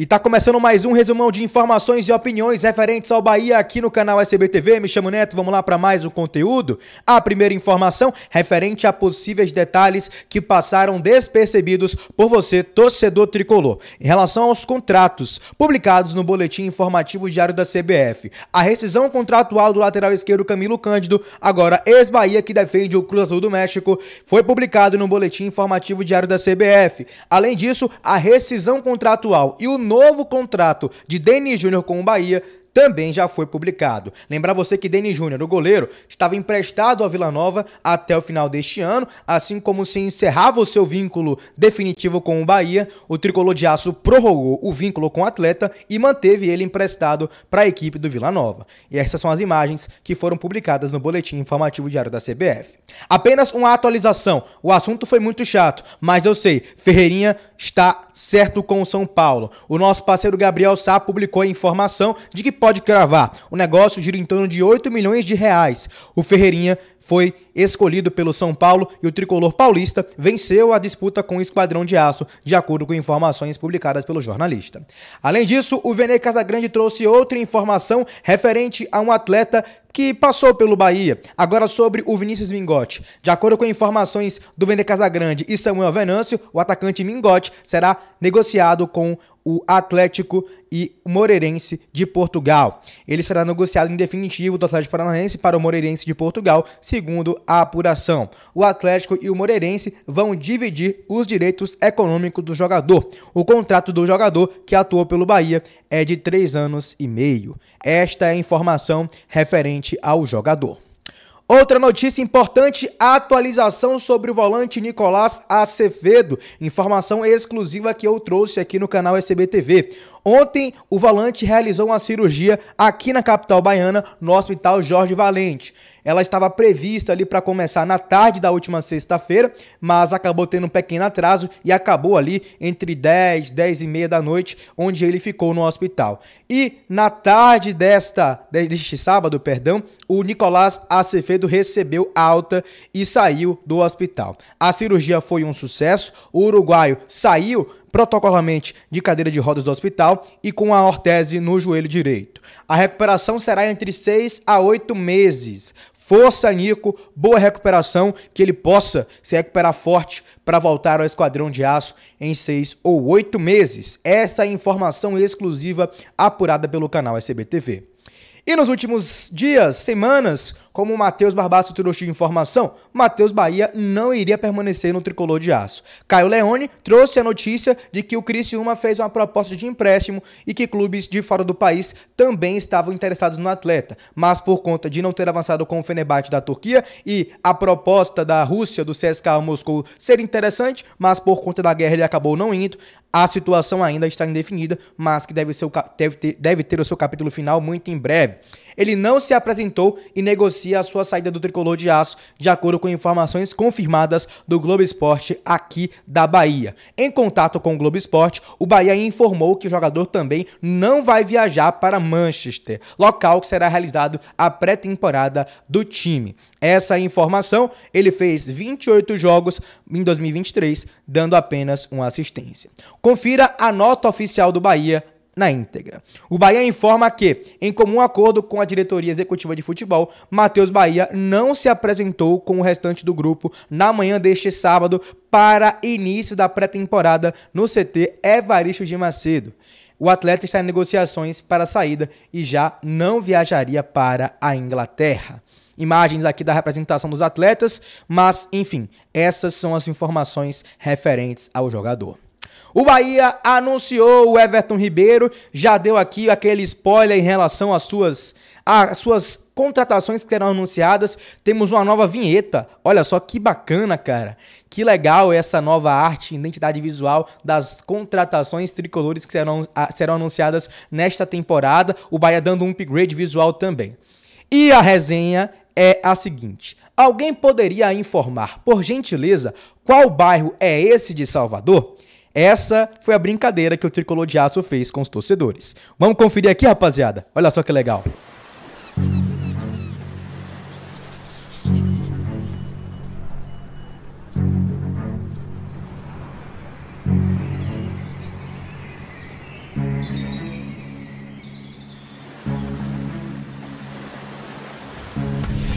E tá começando mais um resumão de informações e opiniões referentes ao Bahia aqui no canal SBTV. Me chamo Neto, vamos lá para mais um conteúdo. A primeira informação referente a possíveis detalhes que passaram despercebidos por você, torcedor tricolor. Em relação aos contratos publicados no boletim informativo diário da CBF, a rescisão contratual do lateral esquerdo Camilo Cândido, agora ex-Bahia que defende o Cruz Azul do México, foi publicado no boletim informativo diário da CBF. Além disso, a rescisão contratual e o novo contrato de Denis Júnior com o Bahia também já foi publicado. Lembrar você que Denis Júnior, o goleiro, estava emprestado ao Vila Nova até o final deste ano, assim como se encerrava o seu vínculo definitivo com o Bahia, o tricolor de aço prorrogou o vínculo com o atleta e manteve ele emprestado para a equipe do Vila Nova. E essas são as imagens que foram publicadas no boletim informativo diário da CBF. Apenas uma atualização. O assunto foi muito chato, mas eu sei, Ferreirinha está certo com o São Paulo. O nosso parceiro Gabriel Sá publicou a informação de que pode pode cravar. O negócio gira em torno de 8 milhões de reais. O Ferreirinha foi escolhido pelo São Paulo e o tricolor paulista venceu a disputa com o Esquadrão de Aço, de acordo com informações publicadas pelo jornalista. Além disso, o Vene Casagrande trouxe outra informação referente a um atleta que passou pelo Bahia. Agora sobre o Vinícius Mingotti. De acordo com informações do Vene Casagrande e Samuel Venâncio, o atacante Mingotti será negociado com o Atlético e Moreirense de Portugal. Ele será negociado em definitivo do Atlético Paranaense para o Moreirense de Portugal, segundo a apuração. O Atlético e o Moreirense vão dividir os direitos econômicos do jogador. O contrato do jogador, que atuou pelo Bahia, é de três anos e meio. Esta é a informação referente ao jogador. Outra notícia importante, atualização sobre o volante Nicolás Acevedo, informação exclusiva que eu trouxe aqui no canal SBTV. Ontem, o volante realizou uma cirurgia aqui na capital baiana, no Hospital Jorge Valente. Ela estava prevista ali para começar na tarde da última sexta-feira, mas acabou tendo um pequeno atraso e acabou ali entre 10, 10 e meia da noite, onde ele ficou no hospital. E na tarde desta, deste sábado, perdão, o Nicolás Acevedo recebeu alta e saiu do hospital. A cirurgia foi um sucesso, o uruguaio saiu protocolarmente de cadeira de rodas do hospital e com a ortese no joelho direito. A recuperação será entre 6 a 8 meses. Força, Nico, boa recuperação, que ele possa se recuperar forte para voltar ao Esquadrão de Aço em 6 ou 8 meses. Essa é a informação exclusiva apurada pelo canal SBTV. E nos últimos dias, semanas, como o Matheus Barbaço trouxe de informação, Matheus Bahia não iria permanecer no tricolor de aço. Caio Leone trouxe a notícia de que o Criciúma fez uma proposta de empréstimo e que clubes de fora do país também estavam interessados no atleta, mas por conta de não ter avançado com o Fenerbahçe da Turquia e a proposta da Rússia do CSKA Moscou ser interessante, mas por conta da guerra ele acabou não indo. A situação ainda está indefinida, mas que deve, ser, deve, ter, deve ter o seu capítulo final muito em breve. Ele não se apresentou e negociou a sua saída do tricolor de aço, de acordo com informações confirmadas do Globo Esporte aqui da Bahia. Em contato com o Globo Esporte, o Bahia informou que o jogador também não vai viajar para Manchester, local que será realizado a pré-temporada do time. Essa informação, ele fez 28 jogos em 2023, dando apenas uma assistência. Confira a nota oficial do Bahia na íntegra. O Bahia informa que, em comum acordo com a diretoria executiva de futebol, Matheus Bahia não se apresentou com o restante do grupo na manhã deste sábado para início da pré-temporada no CT Evaristo de Macedo. O atleta está em negociações para a saída e já não viajaria para a Inglaterra imagens aqui da representação dos atletas, mas enfim, essas são as informações referentes ao jogador. O Bahia anunciou o Everton Ribeiro, já deu aqui aquele spoiler em relação às suas, às suas contratações que serão anunciadas. Temos uma nova vinheta. Olha só que bacana, cara. Que legal essa nova arte, identidade visual das contratações tricolores que serão, serão anunciadas nesta temporada. O Bahia dando um upgrade visual também. E a resenha é a seguinte: alguém poderia informar, por gentileza, qual bairro é esse de Salvador? Essa foi a brincadeira que o Tricolor de Aço fez com os torcedores. Vamos conferir aqui, rapaziada? Olha só que legal.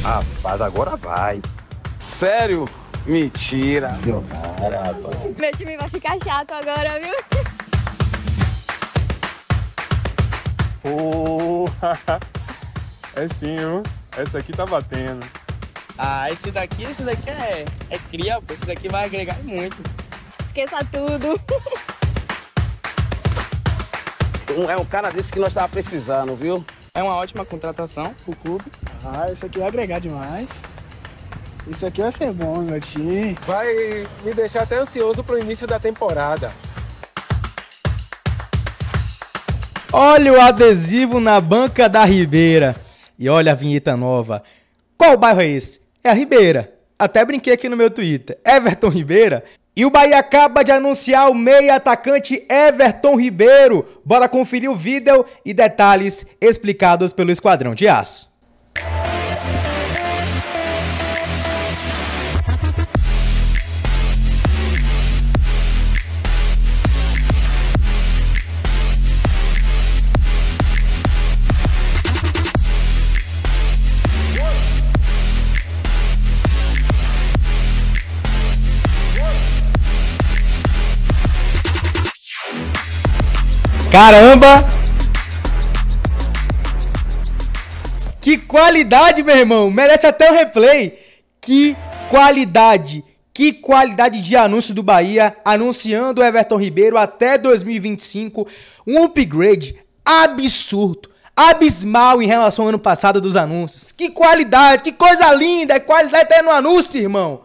Rapaz, agora vai. Sério? Mentira. Meu Caramba. Meu time vai ficar chato agora, viu? Porra! É sim, viu? Essa aqui tá batendo. Ah, esse daqui, esse daqui é, é cria, esse daqui vai agregar muito. Esqueça tudo. é um cara desse que nós tava precisando, viu? É uma ótima contratação pro clube. Ah, esse aqui vai agregar demais. Isso aqui vai ser bom, meu time. Vai me deixar até ansioso pro início da temporada. Olha o adesivo na banca da Ribeira. E olha a vinheta nova. Qual bairro é esse? É a Ribeira. Até brinquei aqui no meu Twitter. Everton Ribeira. E o Bahia acaba de anunciar o meia atacante Everton Ribeiro. Bora conferir o vídeo e detalhes explicados pelo Esquadrão de Aço. Caramba! Que qualidade, meu irmão! Merece até um replay! Que qualidade! Que qualidade de anúncio do Bahia, anunciando Everton Ribeiro até 2025. Um upgrade absurdo, abismal em relação ao ano passado dos anúncios. Que qualidade, que coisa linda! É qualidade até no anúncio, irmão!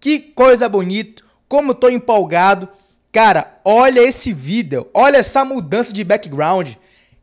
Que coisa bonito! Como tô empolgado! Cara, olha esse vídeo, olha essa mudança de background.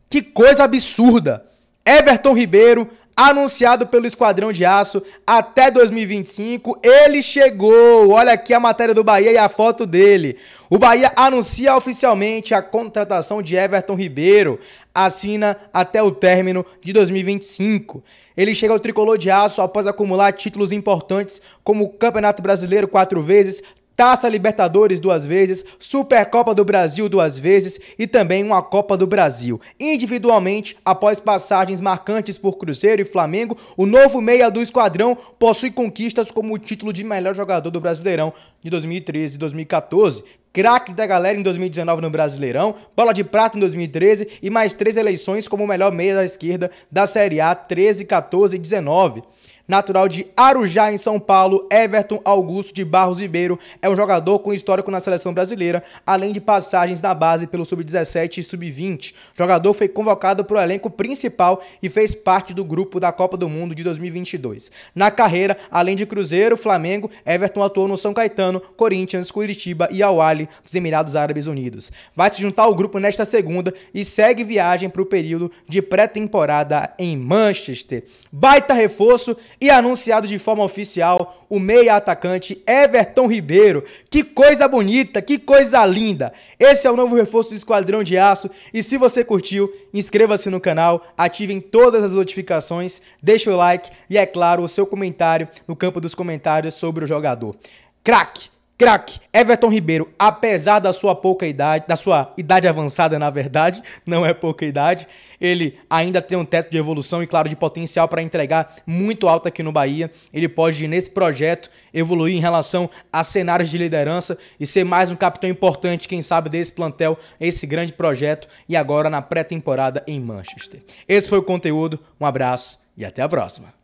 Que coisa absurda! Everton Ribeiro, anunciado pelo Esquadrão de Aço até 2025, ele chegou. Olha aqui a matéria do Bahia e a foto dele. O Bahia anuncia oficialmente a contratação de Everton Ribeiro, assina até o término de 2025. Ele chega ao tricolor de aço após acumular títulos importantes como o Campeonato Brasileiro quatro vezes, Taça Libertadores duas vezes, Supercopa do Brasil duas vezes e também uma Copa do Brasil. Individualmente, após passagens marcantes por Cruzeiro e Flamengo, o novo meia do esquadrão possui conquistas como o título de melhor jogador do Brasileirão de 2013 e 2014, craque da galera em 2019 no Brasileirão, bola de prata em 2013 e mais três eleições como o melhor meia da esquerda da Série A 13, 14 e 19 natural de Arujá, em São Paulo, Everton Augusto de Barros Ribeiro é um jogador com histórico na seleção brasileira, além de passagens na base pelo Sub-17 e Sub-20. Jogador foi convocado para o elenco principal e fez parte do grupo da Copa do Mundo de 2022. Na carreira, além de Cruzeiro, Flamengo, Everton atuou no São Caetano, Corinthians, Curitiba e Al dos Emirados Árabes Unidos. Vai se juntar ao grupo nesta segunda e segue viagem para o período de pré-temporada em Manchester. Baita reforço e anunciado de forma oficial o meia atacante Everton Ribeiro. Que coisa bonita, que coisa linda! Esse é o novo reforço do Esquadrão de Aço e se você curtiu, inscreva-se no canal, ativem todas as notificações, deixe o like e é claro, o seu comentário no campo dos comentários sobre o jogador. Crack! Crack, Everton Ribeiro, apesar da sua pouca idade, da sua idade avançada, na verdade, não é pouca idade, ele ainda tem um teto de evolução e, claro, de potencial para entregar muito alto aqui no Bahia. Ele pode, nesse projeto, evoluir em relação a cenários de liderança e ser mais um capitão importante, quem sabe, desse plantel, esse grande projeto e agora na pré-temporada em Manchester. Esse foi o conteúdo, um abraço e até a próxima.